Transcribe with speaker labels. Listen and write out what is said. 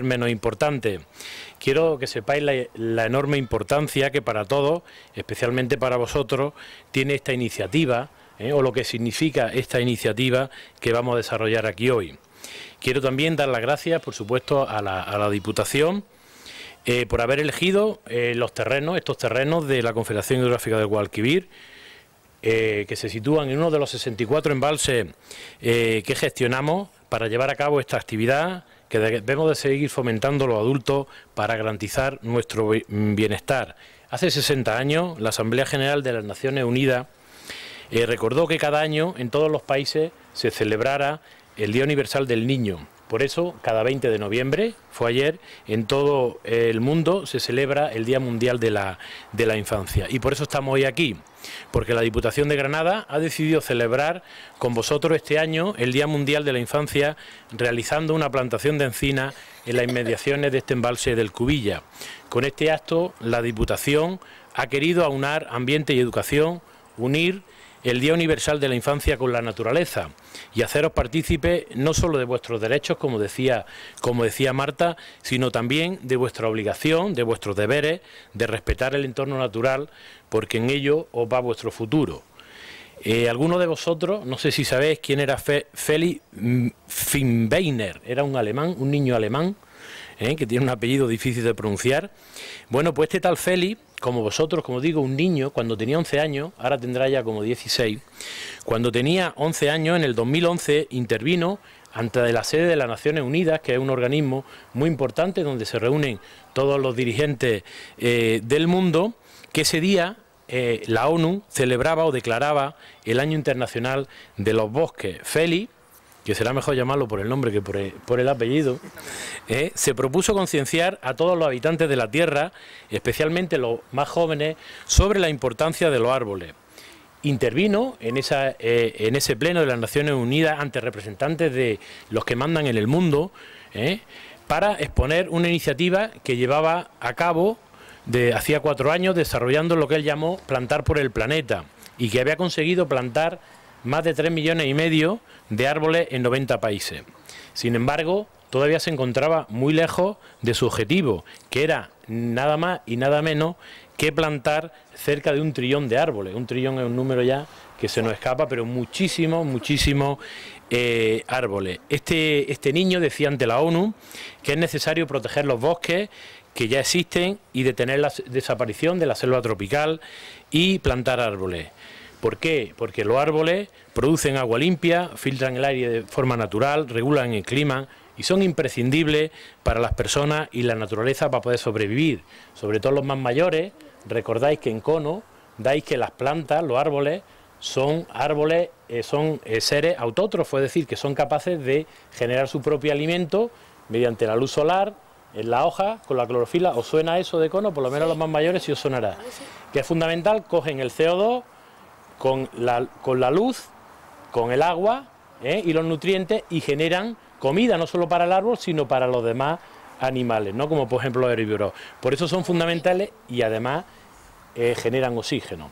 Speaker 1: menos importante. Quiero que sepáis la, enorme importancia que para todos, especialmente para vosotros, tiene esta iniciativa ¿eh? o lo que significa esta iniciativa que vamos a desarrollar aquí hoy. Quiero también dar las gracias, por supuesto, a la, Diputación eh, por haber elegido eh, los terrenos, estos terrenos de la Confederación Hidrográfica del Guadalquivir, que se sitúan en uno de los 64 embalses que gestionamos para llevar a cabo esta actividad que debemos de seguir fomentando los adultos para garantizar nuestro bienestar. Hace 60 años, la Asamblea General de las Naciones Unidas eh, recordó que cada año en todos los países se celebrara el Día Universal del Niño, por eso, cada 20 de noviembre, fue ayer, en todo el mundo se celebra el Día Mundial de la, de la Infancia. Y por eso estamos hoy aquí, porque la Diputación de Granada ha decidido celebrar con vosotros este año el Día Mundial de la Infancia realizando una plantación de encina en las inmediaciones de este embalse del Cubilla. Con este acto, la Diputación ha querido aunar ambiente y educación, unir el Día Universal de la Infancia con la Naturaleza y haceros partícipe no solo de vuestros derechos, como decía, como decía Marta, sino también de vuestra obligación, de vuestros deberes, de respetar el entorno natural, porque en ello os va vuestro futuro. Eh, algunos de vosotros, no sé si sabéis quién era Fe, Feli mm, era un alemán, un niño alemán, ¿eh? que tiene un apellido difícil de pronunciar. Bueno, pues este tal Feli, como vosotros, como digo, un niño, cuando tenía 11 años, ahora tendrá ya como 16, cuando tenía 11 años, en el 2011, intervino ante la sede de las Naciones Unidas, que es un organismo muy importante donde se reúnen todos los dirigentes eh, del mundo, que ese día eh, la ONU celebraba o declaraba el Año Internacional de los Bosques. Feli que será mejor llamarlo por el nombre que por el, apellido, ¿eh? se propuso concienciar a todos los habitantes de la Tierra, especialmente los más jóvenes, sobre la importancia de los árboles. Intervino en, esa, eh, en ese pleno de las Naciones Unidas ante representantes de los que mandan en el mundo ¿eh? para exponer una iniciativa que llevaba a cabo de hacía cuatro años desarrollando lo que él llamó plantar por el planeta y que había conseguido plantar más de 3 millones y medio de árboles en 90 países. Sin embargo, todavía se encontraba muy lejos de su objetivo, que era nada más y nada menos que plantar cerca de un trillón de árboles. Un trillón es un número ya que se nos escapa, pero muchísimos, muchísimos eh, árboles. Este, este niño decía ante la ONU que es necesario proteger los bosques que ya existen y detener la desaparición de la selva tropical y plantar árboles. ¿Por qué? Porque los árboles producen agua limpia, filtran el aire de forma natural, regulan el clima y son imprescindibles para las personas y la naturaleza para poder sobrevivir. Sobre todo los más mayores, recordáis que en cono dais que las plantas, los árboles, son árboles, eh, son eh, seres autótrofos, es decir, que son capaces de generar su propio alimento mediante la luz solar, en la hoja, con la clorofila. ¿Os suena eso de cono? Por lo menos los más mayores sí os sonará. Que es fundamental, cogen el CO2, con la, con la luz, con el agua ¿eh? y los nutrientes y generan comida no solo para el árbol, sino para los demás animales, ¿no? como por ejemplo los herbívoros. Por eso son fundamentales y además eh, generan oxígeno.